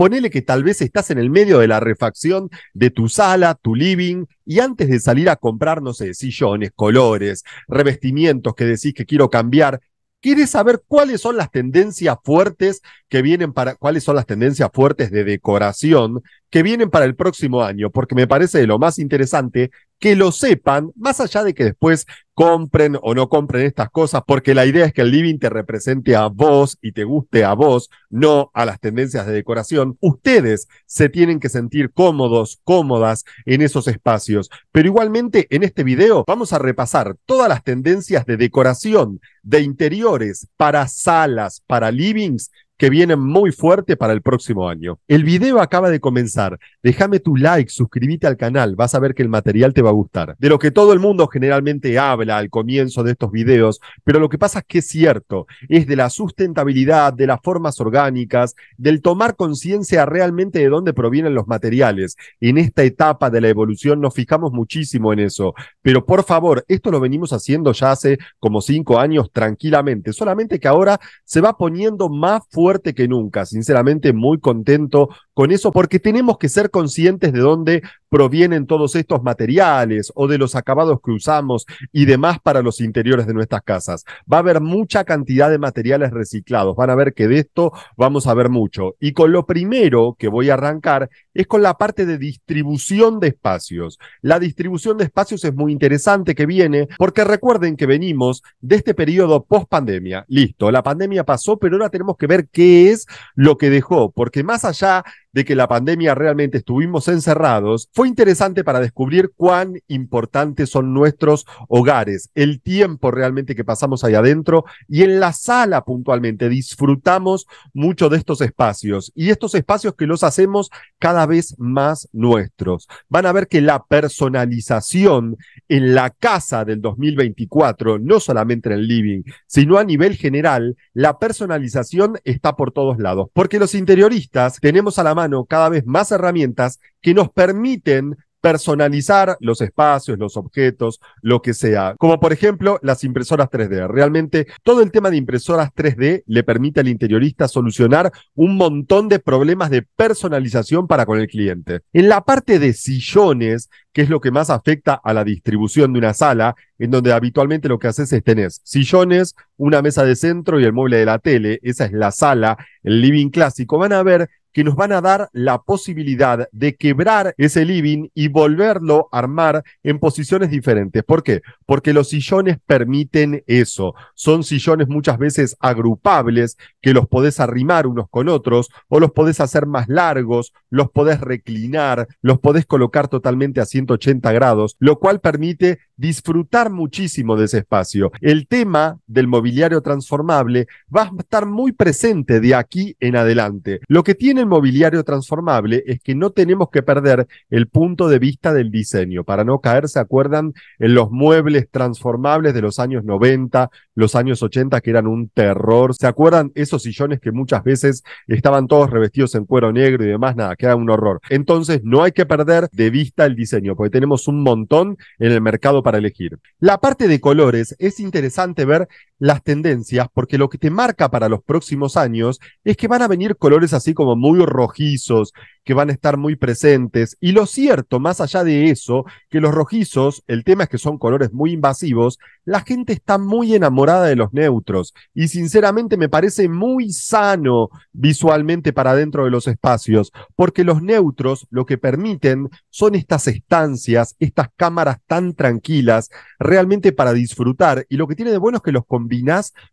Ponele que tal vez estás en el medio de la refacción de tu sala, tu living, y antes de salir a comprar, no sé, sillones, colores, revestimientos que decís que quiero cambiar, quieres saber cuáles son las tendencias fuertes que vienen para, cuáles son las tendencias fuertes de decoración que vienen para el próximo año, porque me parece de lo más interesante que lo sepan, más allá de que después compren o no compren estas cosas, porque la idea es que el living te represente a vos y te guste a vos, no a las tendencias de decoración. Ustedes se tienen que sentir cómodos, cómodas en esos espacios. Pero igualmente en este video vamos a repasar todas las tendencias de decoración, de interiores, para salas, para livings que vienen muy fuerte para el próximo año. El video acaba de comenzar. Déjame tu like, suscríbete al canal, vas a ver que el material te va a gustar. De lo que todo el mundo generalmente habla al comienzo de estos videos, pero lo que pasa es que es cierto, es de la sustentabilidad, de las formas orgánicas, del tomar conciencia realmente de dónde provienen los materiales. En esta etapa de la evolución nos fijamos muchísimo en eso, pero por favor, esto lo venimos haciendo ya hace como cinco años tranquilamente, solamente que ahora se va poniendo más fuerte fuerte que nunca. Sinceramente, muy contento, con eso, porque tenemos que ser conscientes de dónde provienen todos estos materiales o de los acabados que usamos y demás para los interiores de nuestras casas. Va a haber mucha cantidad de materiales reciclados, van a ver que de esto vamos a ver mucho. Y con lo primero que voy a arrancar es con la parte de distribución de espacios. La distribución de espacios es muy interesante que viene porque recuerden que venimos de este periodo post pandemia. Listo, la pandemia pasó, pero ahora tenemos que ver qué es lo que dejó, porque más allá de que la pandemia realmente estuvimos encerrados, fue interesante para descubrir cuán importantes son nuestros hogares, el tiempo realmente que pasamos ahí adentro y en la sala puntualmente disfrutamos mucho de estos espacios y estos espacios que los hacemos cada vez más nuestros. Van a ver que la personalización en la casa del 2024, no solamente en el living, sino a nivel general, la personalización está por todos lados, porque los interioristas tenemos a la cada vez más herramientas que nos permiten personalizar los espacios, los objetos, lo que sea. Como por ejemplo las impresoras 3D. Realmente todo el tema de impresoras 3D le permite al interiorista solucionar un montón de problemas de personalización para con el cliente. En la parte de sillones, que es lo que más afecta a la distribución de una sala, en donde habitualmente lo que haces es tenés sillones, una mesa de centro y el mueble de la tele. Esa es la sala, el living clásico. Van a ver que nos van a dar la posibilidad de quebrar ese living y volverlo a armar en posiciones diferentes. ¿Por qué? Porque los sillones permiten eso. Son sillones muchas veces agrupables que los podés arrimar unos con otros o los podés hacer más largos, los podés reclinar, los podés colocar totalmente a 180 grados, lo cual permite disfrutar muchísimo de ese espacio. El tema del mobiliario transformable va a estar muy presente de aquí en adelante. Lo que tiene el mobiliario transformable es que no tenemos que perder el punto de vista del diseño. Para no caer, se acuerdan en los muebles transformables de los años 90, los años 80 que eran un terror. ¿Se acuerdan esos sillones que muchas veces estaban todos revestidos en cuero negro y demás? Nada, era un horror. Entonces no hay que perder de vista el diseño, porque tenemos un montón en el mercado para para elegir. La parte de colores es interesante ver las tendencias, porque lo que te marca para los próximos años es que van a venir colores así como muy rojizos, que van a estar muy presentes. Y lo cierto, más allá de eso, que los rojizos, el tema es que son colores muy invasivos, la gente está muy enamorada de los neutros. Y sinceramente me parece muy sano visualmente para dentro de los espacios, porque los neutros lo que permiten son estas estancias, estas cámaras tan tranquilas, realmente para disfrutar. Y lo que tiene de bueno es que los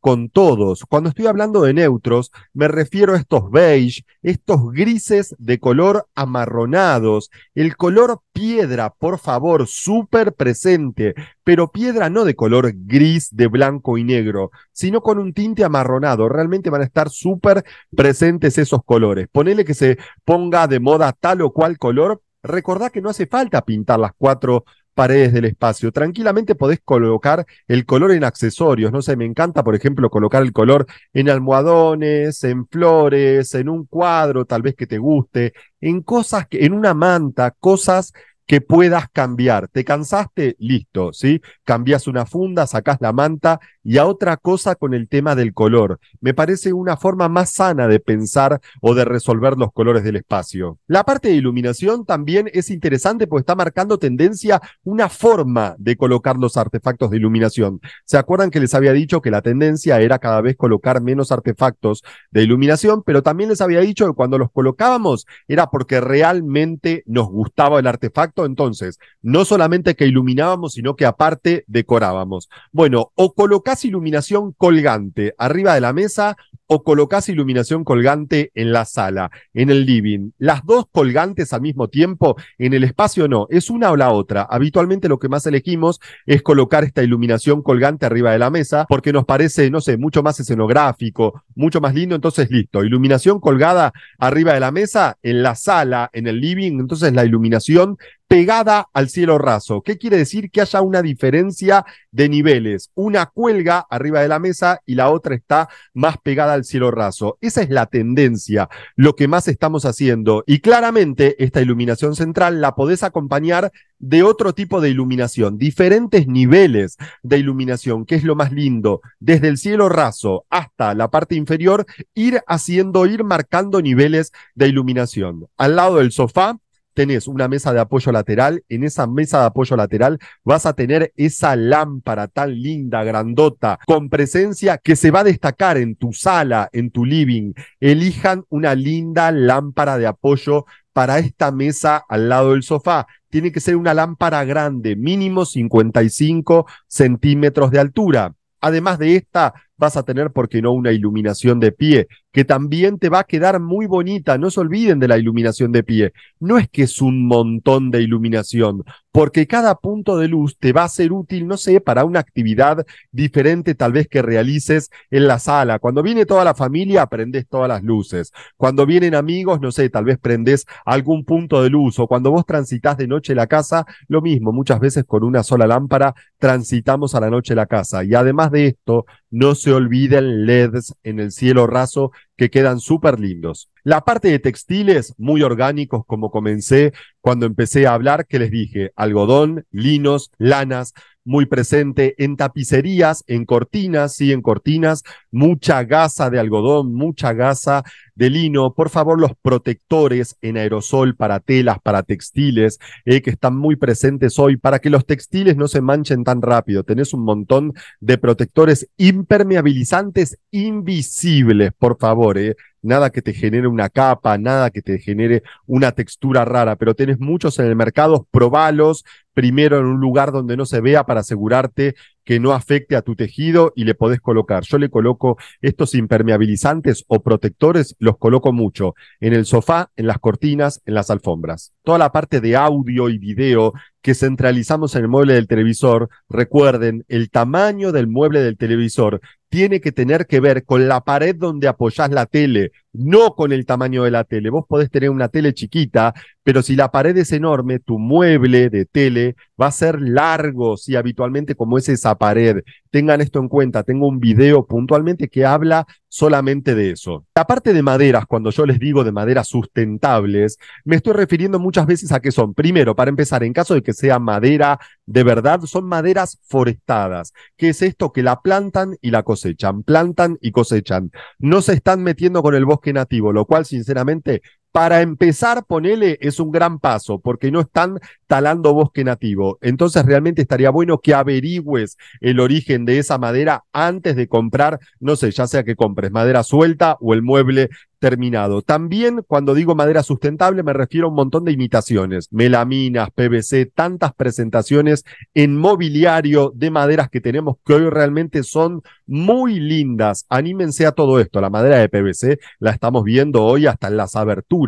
con todos. Cuando estoy hablando de neutros, me refiero a estos beige, estos grises de color amarronados, el color piedra, por favor, súper presente, pero piedra no de color gris, de blanco y negro, sino con un tinte amarronado. Realmente van a estar súper presentes esos colores. Ponele que se ponga de moda tal o cual color, Recordá que no hace falta pintar las cuatro paredes del espacio. Tranquilamente podés colocar el color en accesorios, no sé, me encanta, por ejemplo, colocar el color en almohadones, en flores, en un cuadro tal vez que te guste, en cosas que, en una manta, cosas que puedas cambiar. ¿Te cansaste? Listo, ¿sí? Cambias una funda, sacas la manta y a otra cosa con el tema del color. Me parece una forma más sana de pensar o de resolver los colores del espacio. La parte de iluminación también es interesante porque está marcando tendencia una forma de colocar los artefactos de iluminación. ¿Se acuerdan que les había dicho que la tendencia era cada vez colocar menos artefactos de iluminación, pero también les había dicho que cuando los colocábamos era porque realmente nos gustaba el artefacto entonces, no solamente que iluminábamos, sino que aparte decorábamos. Bueno, o colocás iluminación colgante arriba de la mesa o colocás iluminación colgante en la sala, en el living. Las dos colgantes al mismo tiempo, en el espacio no, es una o la otra. Habitualmente lo que más elegimos es colocar esta iluminación colgante arriba de la mesa porque nos parece, no sé, mucho más escenográfico, mucho más lindo, entonces listo, iluminación colgada arriba de la mesa, en la sala, en el living, entonces la iluminación pegada al cielo raso. ¿Qué quiere decir? Que haya una diferencia de niveles. Una cuelga arriba de la mesa y la otra está más pegada al cielo raso. Esa es la tendencia, lo que más estamos haciendo. Y claramente esta iluminación central la podés acompañar de otro tipo de iluminación, diferentes niveles de iluminación, que es lo más lindo. Desde el cielo raso hasta la parte inferior, ir haciendo, ir marcando niveles de iluminación. Al lado del sofá tenés una mesa de apoyo lateral, en esa mesa de apoyo lateral vas a tener esa lámpara tan linda, grandota, con presencia que se va a destacar en tu sala, en tu living. Elijan una linda lámpara de apoyo para esta mesa al lado del sofá. Tiene que ser una lámpara grande, mínimo 55 centímetros de altura. Además de esta, vas a tener, porque no, una iluminación de pie, que también te va a quedar muy bonita. No se olviden de la iluminación de pie. No es que es un montón de iluminación, porque cada punto de luz te va a ser útil, no sé, para una actividad diferente tal vez que realices en la sala. Cuando viene toda la familia, prendes todas las luces. Cuando vienen amigos, no sé, tal vez prendes algún punto de luz. O cuando vos transitas de noche la casa, lo mismo. Muchas veces con una sola lámpara transitamos a la noche la casa. Y además de esto, no se olviden LEDs en el cielo raso que quedan súper lindos. La parte de textiles, muy orgánicos como comencé cuando empecé a hablar, que les dije, algodón, linos, lanas, muy presente en tapicerías, en cortinas, sí, en cortinas, mucha gasa de algodón, mucha gasa de lino. Por favor, los protectores en aerosol para telas, para textiles, eh, que están muy presentes hoy, para que los textiles no se manchen tan rápido. Tenés un montón de protectores impermeabilizantes invisibles, por favor. Eh nada que te genere una capa, nada que te genere una textura rara, pero tenés muchos en el mercado, probalos primero en un lugar donde no se vea para asegurarte que no afecte a tu tejido y le podés colocar. Yo le coloco estos impermeabilizantes o protectores, los coloco mucho en el sofá, en las cortinas, en las alfombras. Toda la parte de audio y video que centralizamos en el mueble del televisor, recuerden, el tamaño del mueble del televisor tiene que tener que ver con la pared donde apoyas la tele, no con el tamaño de la tele. Vos podés tener una tele chiquita, pero si la pared es enorme, tu mueble de tele va a ser largo, si habitualmente como es esa pared. Tengan esto en cuenta, tengo un video puntualmente que habla solamente de eso. La parte de maderas, cuando yo les digo de maderas sustentables, me estoy refiriendo muchas veces a que son, primero, para empezar, en caso de que sea madera de verdad, son maderas forestadas. ¿Qué es esto? Que la plantan y la cosechan, plantan y cosechan. No se están metiendo con el bosque que nativo, lo cual sinceramente para empezar, ponele, es un gran paso, porque no están talando bosque nativo. Entonces, realmente estaría bueno que averigües el origen de esa madera antes de comprar, no sé, ya sea que compres madera suelta o el mueble terminado. También, cuando digo madera sustentable, me refiero a un montón de imitaciones, melaminas, PVC, tantas presentaciones en mobiliario de maderas que tenemos que hoy realmente son muy lindas. Anímense a todo esto. La madera de PVC la estamos viendo hoy hasta en las aberturas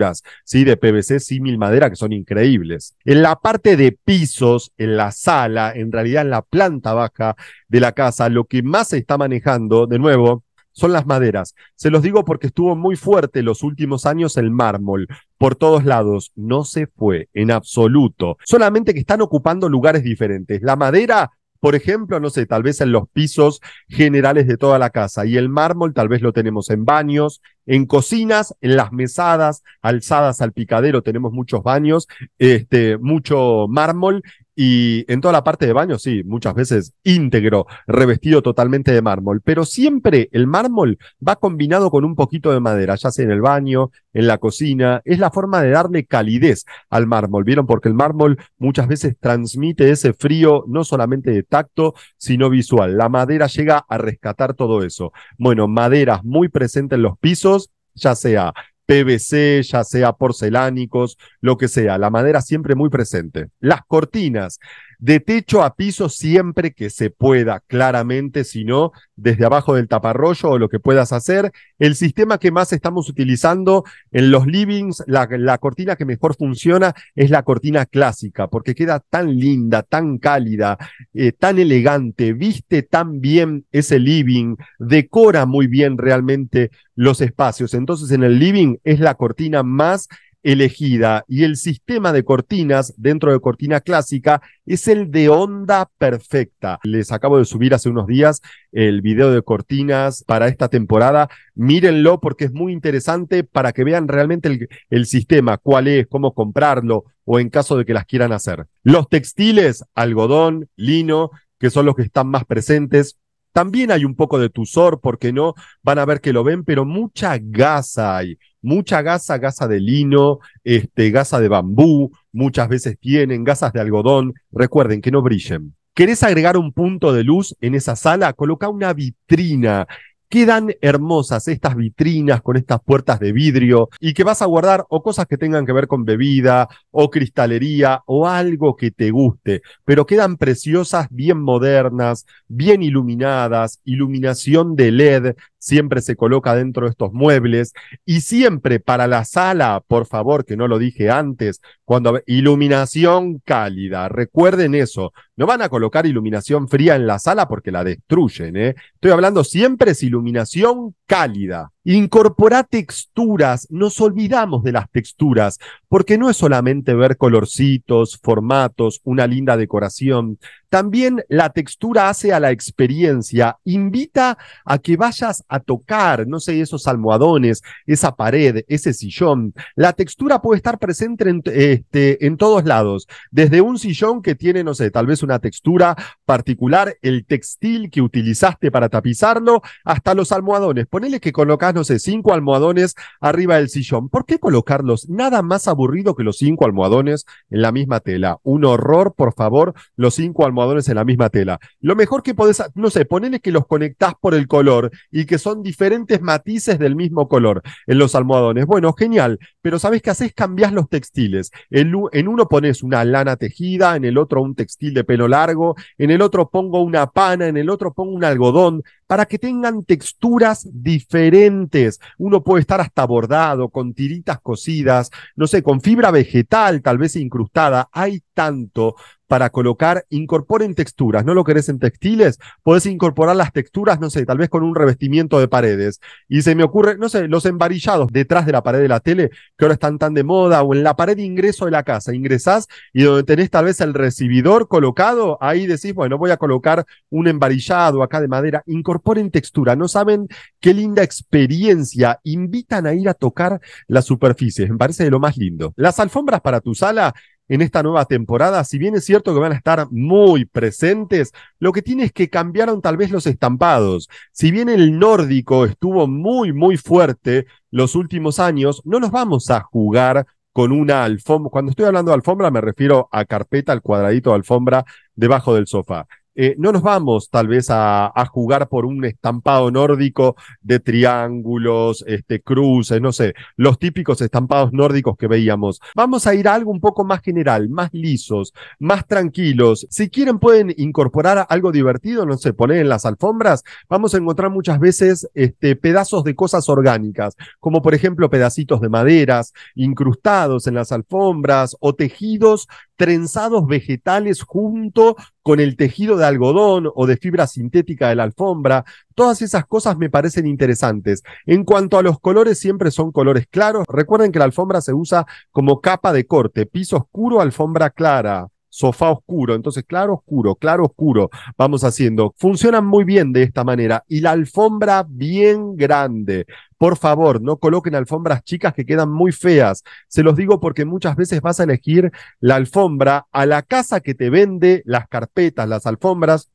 ¿sí? De PVC mil madera que son increíbles. En la parte de pisos, en la sala, en realidad en la planta baja de la casa, lo que más se está manejando, de nuevo, son las maderas. Se los digo porque estuvo muy fuerte los últimos años el mármol por todos lados. No se fue en absoluto. Solamente que están ocupando lugares diferentes. La madera, por ejemplo, no sé, tal vez en los pisos generales de toda la casa y el mármol tal vez lo tenemos en baños, en cocinas, en las mesadas, alzadas al picadero, tenemos muchos baños, este, mucho mármol y en toda la parte de baño, sí, muchas veces íntegro, revestido totalmente de mármol, pero siempre el mármol va combinado con un poquito de madera, ya sea en el baño, en la cocina, es la forma de darle calidez al mármol, ¿vieron? Porque el mármol muchas veces transmite ese frío, no solamente de tacto, sino visual. La madera llega a rescatar todo eso. Bueno, maderas muy presentes en los pisos, ya sea PVC, ya sea porcelánicos, lo que sea, la madera siempre muy presente. Las cortinas, de techo a piso siempre que se pueda, claramente, si no, desde abajo del taparrollo o lo que puedas hacer. El sistema que más estamos utilizando en los livings, la, cortina que mejor funciona es la cortina clásica, porque queda tan linda, tan cálida, eh, tan elegante, viste tan bien ese living, decora muy bien realmente los espacios. Entonces en el living es la cortina más elegida y el sistema de cortinas dentro de cortina clásica es el de onda perfecta. Les acabo de subir hace unos días el video de cortinas para esta temporada. Mírenlo porque es muy interesante para que vean realmente el, el sistema, cuál es, cómo comprarlo o en caso de que las quieran hacer. Los textiles, algodón, lino, que son los que están más presentes, también hay un poco de tusor, porque no, van a ver que lo ven, pero mucha gasa hay, mucha gasa, gasa de lino, este, gasa de bambú, muchas veces tienen gasas de algodón, recuerden que no brillen. ¿Querés agregar un punto de luz en esa sala? Coloca una vitrina quedan hermosas estas vitrinas con estas puertas de vidrio y que vas a guardar o cosas que tengan que ver con bebida o cristalería o algo que te guste, pero quedan preciosas, bien modernas, bien iluminadas, iluminación de LED, siempre se coloca dentro de estos muebles y siempre para la sala, por favor, que no lo dije antes, cuando iluminación cálida, recuerden eso, no van a colocar iluminación fría en la sala porque la destruyen, ¿eh? Estoy hablando siempre es iluminación cálida. Incorpora texturas, nos olvidamos de las texturas, porque no es solamente ver colorcitos, formatos, una linda decoración, también la textura hace a la experiencia, invita a que vayas a tocar, no sé, esos almohadones, esa pared, ese sillón. La textura puede estar presente en, este, todos lados, desde un sillón que tiene, no sé, tal vez una textura particular, el textil que utilizaste para tapizarlo, hasta los almohadones. Ponele que colocas no sé, cinco almohadones arriba del sillón. ¿Por qué colocarlos? Nada más aburrido que los cinco almohadones en la misma tela. Un horror, por favor, los cinco almohadones en la misma tela. Lo mejor que podés, no sé, ponele que los conectás por el color y que son diferentes matices del mismo color en los almohadones. Bueno, genial, pero sabes qué haces? cambias los textiles. En, en uno pones una lana tejida, en el otro un textil de pelo largo, en el otro pongo una pana, en el otro pongo un algodón para que tengan texturas diferentes. Uno puede estar hasta bordado, con tiritas cocidas, no sé, con fibra vegetal tal vez incrustada. Hay tanto para colocar, incorporen texturas, no lo querés en textiles, podés incorporar las texturas, no sé, tal vez con un revestimiento de paredes. Y se me ocurre, no sé, los embarillados detrás de la pared de la tele, que ahora están tan de moda, o en la pared de ingreso de la casa, ingresás y donde tenés tal vez el recibidor colocado, ahí decís, bueno, voy a colocar un embarillado acá de madera, incorporen textura, no saben qué linda experiencia, invitan a ir a tocar las superficies, me parece de lo más lindo. Las alfombras para tu sala en esta nueva temporada, si bien es cierto que van a estar muy presentes, lo que tiene es que cambiaron tal vez los estampados. Si bien el nórdico estuvo muy, muy fuerte los últimos años, no nos vamos a jugar con una alfombra. Cuando estoy hablando de alfombra, me refiero a carpeta, al cuadradito de alfombra debajo del sofá. Eh, no nos vamos tal vez a, a, jugar por un estampado nórdico de triángulos, este, cruces, no sé, los típicos estampados nórdicos que veíamos. Vamos a ir a algo un poco más general, más lisos, más tranquilos. Si quieren pueden incorporar algo divertido, no sé, poner en las alfombras, vamos a encontrar muchas veces este, pedazos de cosas orgánicas, como por ejemplo pedacitos de maderas incrustados en las alfombras o tejidos trenzados vegetales junto con el tejido de algodón o de fibra sintética de la alfombra. Todas esas cosas me parecen interesantes. En cuanto a los colores, siempre son colores claros. Recuerden que la alfombra se usa como capa de corte, piso oscuro, alfombra clara sofá oscuro, entonces claro oscuro, claro oscuro, vamos haciendo. Funcionan muy bien de esta manera y la alfombra bien grande. Por favor, no coloquen alfombras chicas que quedan muy feas. Se los digo porque muchas veces vas a elegir la alfombra a la casa que te vende las carpetas, las alfombras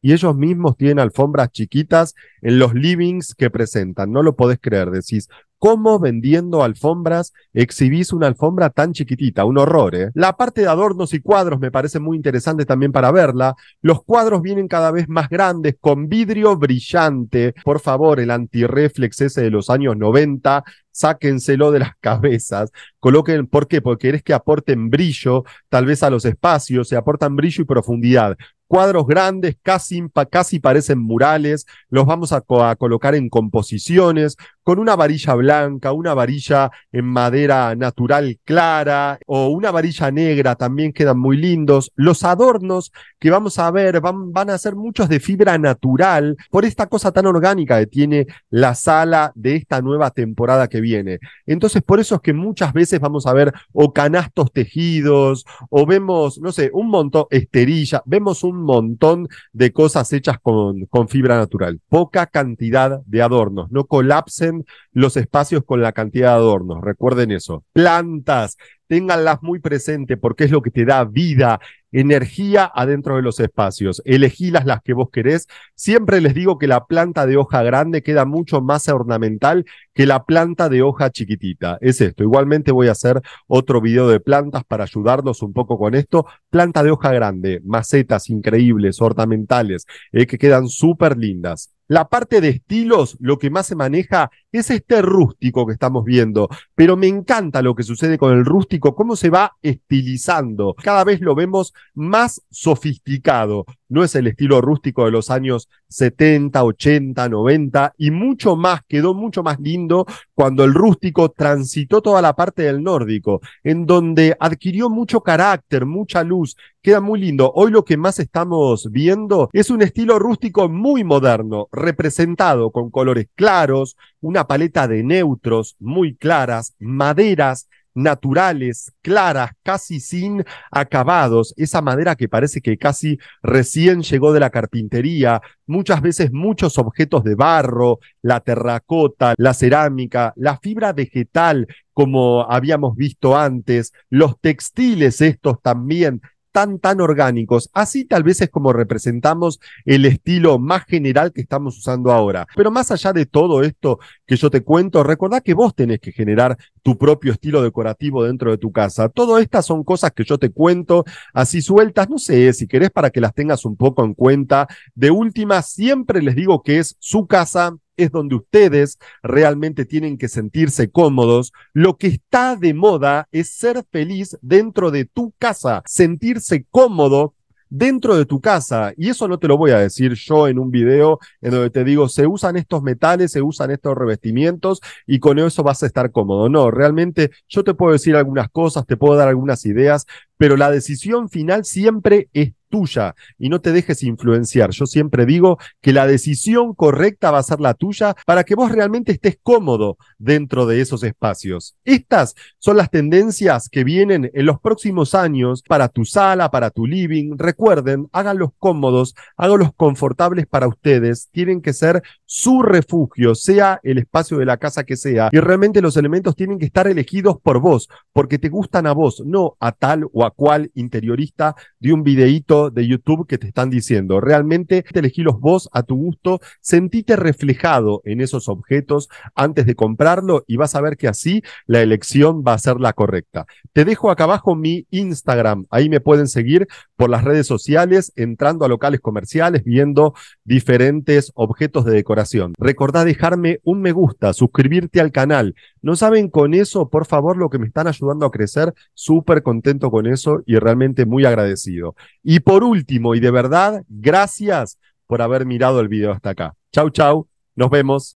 y ellos mismos tienen alfombras chiquitas en los livings que presentan. No lo podés creer, decís, ¿Cómo vendiendo alfombras exhibís una alfombra tan chiquitita? Un horror, ¿eh? La parte de adornos y cuadros me parece muy interesante también para verla. Los cuadros vienen cada vez más grandes, con vidrio brillante. Por favor, el antirreflex ese de los años 90, sáquenselo de las cabezas, coloquen, ¿por qué? Porque querés que aporten brillo, tal vez a los espacios, se aportan brillo y profundidad. Cuadros grandes, casi, casi parecen murales, los vamos a colocar en composiciones, con una varilla blanca, una varilla en madera natural clara o una varilla negra también quedan muy lindos. Los adornos que vamos a ver van, a ser muchos de fibra natural por esta cosa tan orgánica que tiene la sala de esta nueva temporada que viene. Entonces por eso es que muchas veces vamos a ver o canastos tejidos o vemos, no sé, un montón, esterilla, vemos un montón de cosas hechas con fibra natural. Poca cantidad de adornos, no colapsen los espacios con la cantidad de adornos. Recuerden eso. Plantas, ténganlas muy presente porque es lo que te da vida, energía adentro de los espacios. Elegí las, que vos querés. Siempre les digo que la planta de hoja grande queda mucho más ornamental que la planta de hoja chiquitita. Es esto. Igualmente voy a hacer otro video de plantas para ayudarnos un poco con esto. Planta de hoja grande, macetas increíbles, ornamentales, eh, que quedan súper lindas. La parte de estilos, lo que más se maneja es este rústico que estamos viendo, pero me encanta lo que sucede con el rústico, cómo se va estilizando. Cada vez lo vemos más sofisticado. No es el estilo rústico de los años 70, 80, 90 y mucho más, quedó mucho más lindo cuando el rústico transitó toda la parte del nórdico, en donde adquirió mucho carácter, mucha luz, queda muy lindo. Hoy lo que más estamos viendo es un estilo rústico muy moderno, representado con colores claros, una paleta de neutros muy claras, maderas naturales, claras, casi sin acabados, esa madera que parece que casi recién llegó de la carpintería, muchas veces muchos objetos de barro, la terracota, la cerámica, la fibra vegetal, como habíamos visto antes, los textiles estos también tan, tan orgánicos. Así tal vez es como representamos el estilo más general que estamos usando ahora. Pero más allá de todo esto que yo te cuento, recordá que vos tenés que generar tu propio estilo decorativo dentro de tu casa. Todo estas son cosas que yo te cuento así sueltas, no sé, si querés para que las tengas un poco en cuenta. De última, siempre les digo que es su casa, es donde ustedes realmente tienen que sentirse cómodos. Lo que está de moda es ser feliz dentro de tu casa, sentirse cómodo dentro de tu casa, y eso no te lo voy a decir yo en un video en donde te digo, se usan estos metales, se usan estos revestimientos y con eso vas a estar cómodo. No, realmente yo te puedo decir algunas cosas, te puedo dar algunas ideas, pero la decisión final siempre es tuya y no te dejes influenciar. Yo siempre digo que la decisión correcta va a ser la tuya para que vos realmente estés cómodo dentro de esos espacios. Estas son las tendencias que vienen en los próximos años para tu sala, para tu living. Recuerden, háganlos cómodos, háganlos confortables para ustedes. Tienen que ser su refugio, sea el espacio de la casa que sea. Y realmente los elementos tienen que estar elegidos por vos, porque te gustan a vos, no a tal o a cual interiorista de un videito de YouTube que te están diciendo. Realmente elegí los vos a tu gusto, sentite reflejado en esos objetos antes de comprarlo y vas a ver que así la elección va a ser la correcta. Te dejo acá abajo mi Instagram, ahí me pueden seguir por las redes sociales, entrando a locales comerciales, viendo diferentes objetos de decoración. Recordá dejarme un me gusta, suscribirte al canal. ¿No saben con eso, por favor, lo que me están ayudando a crecer? Súper contento con eso eso y realmente muy agradecido. Y por último, y de verdad, gracias por haber mirado el video hasta acá. Chau, chau, nos vemos.